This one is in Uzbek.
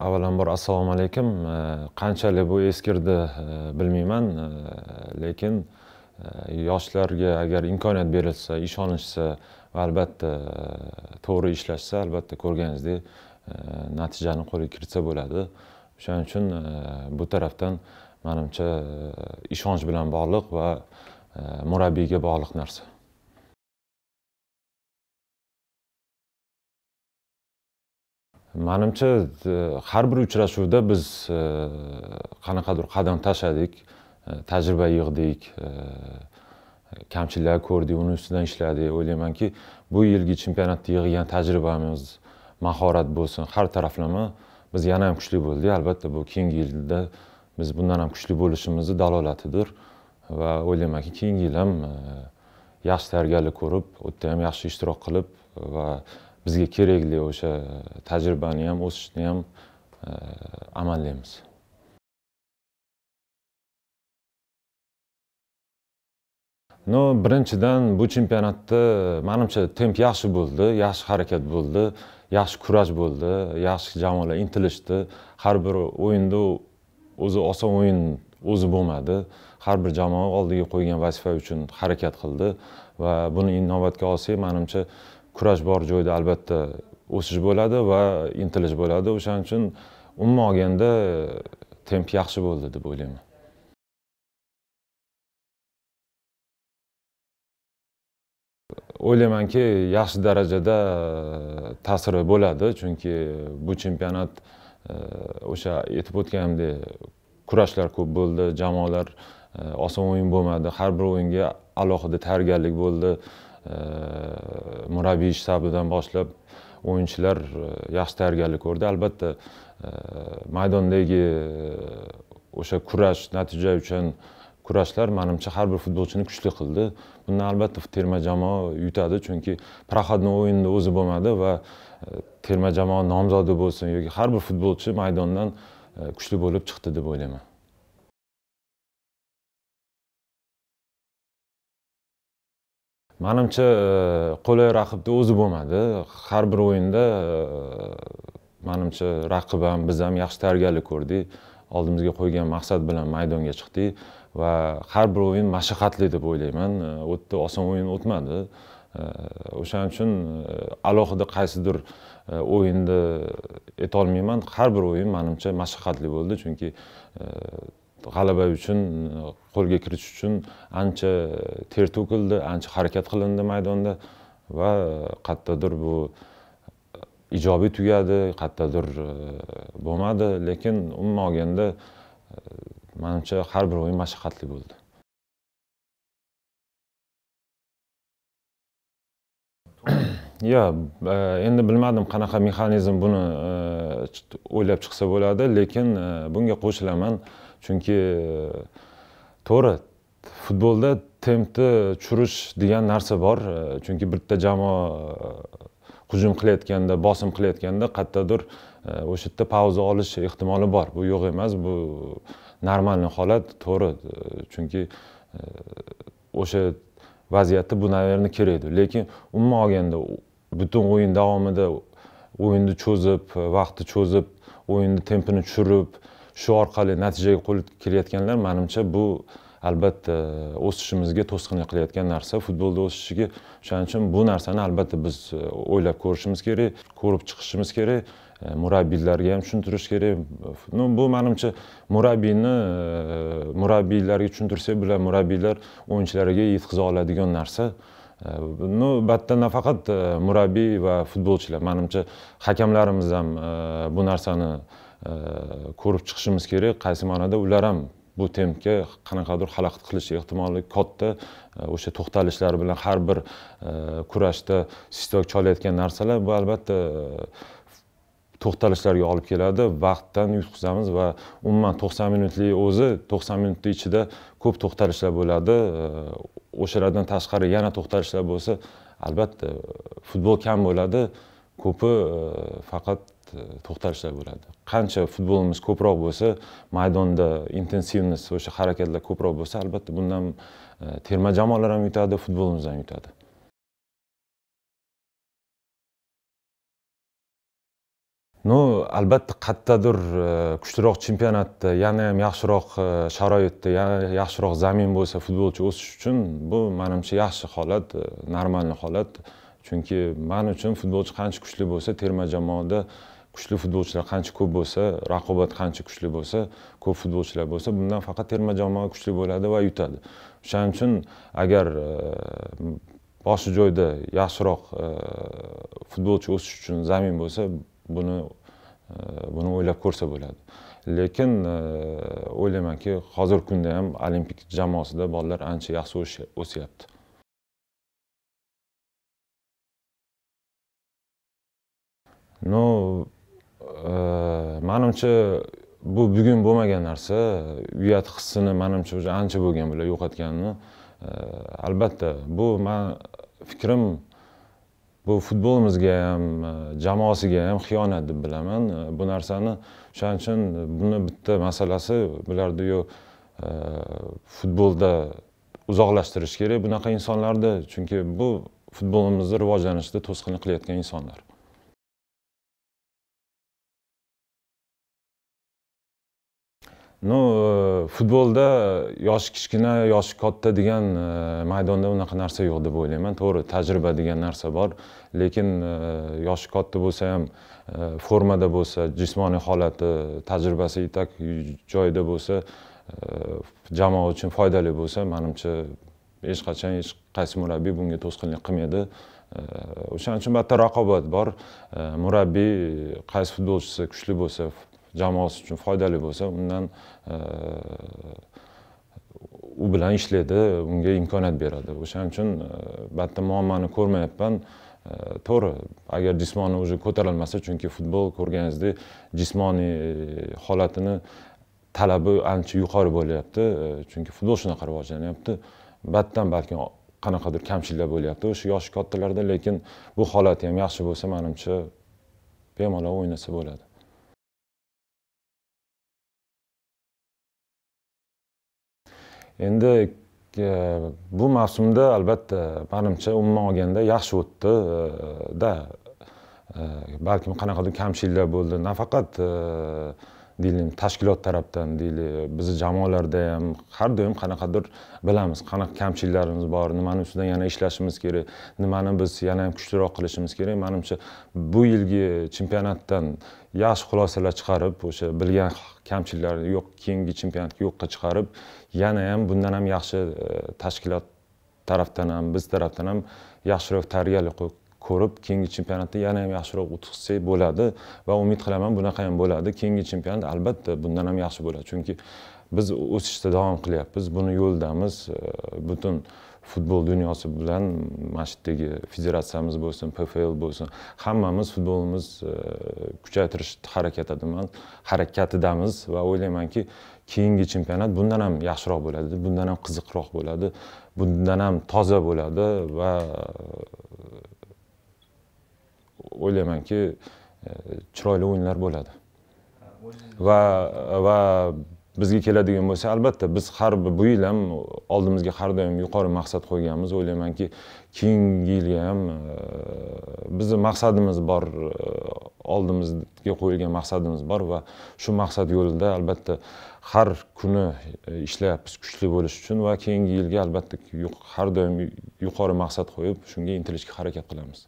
avvalambor assalomu alaykum eh, qanchalik bu eskirdi eh, bilmayman eh, lekin yoshlarga agar imkoniyat berilsa ishonishsa va albatta to'g'ri ishlashsa albatta ko'rganingizdek natijani qo'lga kiritsa bo'ladi o'shaning uchun bu tarafdan manimcha ishonch bilan bog'liq va murabbiyga bog'liq narsa manimcha e, har bir uchrashuvda biz e, qanaqadir qadam tashladik e, tajriba yig'dik kamchiliklar ko'rdik uni ustidan ishladik o'ylaymanki bu yilgi chempionatda yig'gan tajribamiz mahorat bo'lsin har taraflama biz yana ham kuchli bo'ldik albatta bu keyingi yilda biz bundan ham kuchli bo'lishimizni dalolatidir va o'ylaymanki keyingi yil ham yaxshi tayyorgarlik ko'rib u yerda ham yaxshi ishtirok qilib va bizga kerakli o'sha tajribani ham o'sishni ham e, amallaymiz no birinchidan bu chempionatda manimcha temp yaxshi bo'ldi yaxshi harakat bo'ldi yaxshi kurash bo'ldi yaxshi jamoalar intilishdi har bir o'yinda o'zi oson o'yin o'zi bo'lmadi har bir jamoa oldiga qo'ygan vazifa uchun harakat qildi va buni inobatga olsak manimcha kurash bor joyda albatta o'sish bo'ladi va intilish bo'ladi o'shaning uchun umuman olganda temp yaxshi bo'ldi deb o'ylayman o'ylaymanki yaxshi darajada e, ta'siri bo'ladi chunki bu chempionat e, o'sha aytib o'tganimdek kurashlar ko'p bo'ldi jamoalar e, oson o'yin bo'lmadi har bir o'yinga alohida tayyorgarlik bo'ldi murabbiy shtabidan boshlab o'yinchilar e, yaxshi tayyorgarlik ko'rdi albatta e, maydondagi e, o'sha kurash natija uchun kurashlar manimcha har bir futbolchini kuchli qildi bundan albatta terma jamoa yutadi chunki проходной o'yinni o'zi bo'lmadi va terma jamoa nomzodi bo'lsin yoki har bir futbolchi maydondan kuchli bo'lib chiqdi deb o'ylayman manimcha e, qulay raqibni o'zi bo'lmadi har bir o'yinda e, manimcha raqib ham biz ham yaxshi tayyorgarlik ko'rdik oldimizga qo'ygan maqsad bilan maydonga chiqdik va har bir o'yin mashaqqatli deb o'ylayman e, o'tdi oson o'yin o'tmadi o'shaning uchun alohida qaysidir o'yinni aytolmayman har bir o'yin manimcha mashaqqatli bo'ldi chunki g'alaba uchun e, qo'lga kiritish uchun ancha ter to'kildi ancha harakat qilindi maydonda va qayerdadir bu e, ijobiy tugadi qayerdadir e, bo'lmadi lekin umuman olganda manimcha har bir o'yin mashaqqatli bo'ldi yo endi bilmadim qanaqa mexanizm buni o'ylab chiqsa bo'ladi lekin bunga qo'shilaman chunki to'g'ri futbolda tempni tushirish degan narsa bor e, chunki bitta jamoa e, hujum qilayotganda bosim qilayotganda qayerdadir e, o'sha yerda pauza olish ehtimoli bor bu yo'q emas bu normalniy holat to'g'ri chunki o'sha vaziyatda bu наверное kerak lekin umuman olganda butun o'yin davomida o'yinni cho'zib vaqtni cho'zib o'yinni tempini tushirib shu orqali natijaga qo'l kiritayotganlar manimcha bu albatta o'sishimizga to'sqinlik qilayotgan narsa futbolda o'sishiga o'shaning uchun bu narsani albatta biz e, o'ylab ko'rishimiz kerak ko'rib chiqishimiz kerak e, murabbiylarga ham tushuntirish kerak ну bu manimcha murabbiyni e, murabbiylarga tushuntirsak bular murabbiylar o'yinchilarga yetkaza oladigan narsa ну batta nafaqat murabbiy va futbolchilar manimcha hakamlarimiz ham bu narsani Э, ko'rib chiqishimiz kerak qaysi ma'noda ular ham bu tempga qanaqadir xalaqit qilish ehtimoli katta э, o'sha to'xtalishlar bilan har bir э, kurashda sistok cholayotgan narsalar bu albatta to'xtalishlarga olib keladi vaqtdan yutqizamiz va umuman to'qson minutlik o'zi to'qson minutni ichida ko'p to'xtalishlar bo'ladi o'shalardan tashqari yana to'xtalishlar bo'lsa albatta futbol kam bo'ladi ko'pi e, faqat e, to'xtalishlar bo'ladi qancha futbolimiz ko'proq bo'lsa maydonda intensivnost o'sha harakatlar ko'proq bo'lsa albatta bundan e, terma jamoalar ham yutadi futbolimiz ham yutadi ну albatta qayerdadir kuchliroq chempionatda yana ham yaxshiroq sharoitda yana yaxshiroq zamin bo'lsa futbolchi o'sish uchun bu manimcha yaxshi holat normal holat chunki man uchun futbolchi qancha kuchli bo'lsa terma jamoada kuchli futbolchilar qancha ko'p bo'lsa raqobat qancha kuchli bo'lsa ko'p futbolchilar bo'lsa bundan faqat terma jamoa kuchli bo'ladi va yutadi o'shaning uchun agar e, boshi joyda yaxshiroq e, futbolchi o'sish uchun zamin bo'lsa buni e, buni o'ylab ko'rsa bo'ladi lekin o'ylaymanki hozirgi kunda ham olimpik jamoasida bolalar ancha yaxshi o'syapti ну э, manimcha bu bugun bo'lmagan narsa uyat hissini manimcha уже ancha bo'lgan bular yo'qotganini e, albatta bu man fikrim bu futbolimizga ham e, jamoasiga ham xiyonat deb bilaman e, bu narsani o'shaning uchun buni bitta masalasi bularni yo futbolda uzoqlashtirish kerak bunaqa insonlarni chunki bu futbolimizni rivojlanishida to'sqinlik qilayotgan insonlar ну futbolda э, yoshi kichkina yoshi katta degan э, maydonda unaqa narsa yo'q deb o'ylayman to'g'ri tajriba degan narsa bor lekin э, yoshi katta bo'lsa ham formada bo'lsa jismoniy holati tajribasi itak joyida bo'lsa jamoa uchun foydali bo'lsa manimcha hech qachon hech qaysi murabbiy bunga to'sqinlik qilmaydi o'shaning uchun bitta raqobat bor murabbiy qaysi futbolchisi kuchli bo'lsa jamoasi uchun foydali bo'lsa undan e, u bilan ishlaydi unga imkoniyat beradi o'shaning uchun e, batta muammoni ko'rmayapman e, to'g'ri agar jismoniy уже ko'tarilmasa chunki futbol ko'rganingizdek jismoniy holatini talabi ancha yuqori bo'lyapti chunki futbol shunaqa rivojlanyapti battan balkim qanaqadir kamchiliklar bo'lyapti o'sha yoshi kattalarda lekin bu holati ham yaxshi bo'lsa manimcha bemalol o'ynasa bo'ladi endi e, bu mavsumda albatta manimcha umuman olganda yaxshi o'tdi e, e, balkim qanaqadir kamchiliklar bo'ldi nafaqat deylik tashkilot tarafdan deylik bizni jamoalarda ham har doim qanaqadir bilamiz qanaqa kamchiliklarimiz bor nimani ustidan yana ishlashimiz kerak nimani biz yana ham kuchliroq qilishimiz kerak manimcha bu yilgi chempionatdan yaxshi xulosalar chiqarib o'sha bilgan kamchiliklarni yo'q keyingi chempionatga yo'qqa chiqarib yana ham bundan ham yaxshi e, tashkilot tarafdan ham biz tarafdan ham yaxshiroq tarbiyali ko'rib keyingi chempionatda yana ham yaxshiroq o'tkazsak bo'ladi va umid qilaman bunaqa ham bo'ladi keyingi chempionat albatta bundan ham yaxshi bo'ladi chunki biz o'sishda davom qilyapmiz buni yo'ldamiz butun futbol dunyosi bilan mana shu yerdagi federatsiyamiz bo'lsin pfl bo'lsin hammamiz futbolimiz kuchaytirish harakatidaman harakatidamiz va o'ylaymanki keyingi chempionat bundan ham yaxshiroq bo'ladi bundan ham qiziqroq bo'ladi bundan ham toza bo'ladi va o'ylaymanki e, chiroyli o'yinlar bo'ladi va va bizga keladigan bo'lsa albatta biz har bu yil ham oldimizga har doim yuqori maqsad qo'yganmiz o'ylaymanki keyingi yilga ham e, bizni maqsadimiz bor e, oldimizga qo'yilgan maqsadimiz bor va shu maqsad yo'lida albatta har kuni ishlayapmiz kuchli bo'lish uchun va keyingi yilga albatta har doim yuqori maqsad qo'yib shunga intilishga harakat qilamiz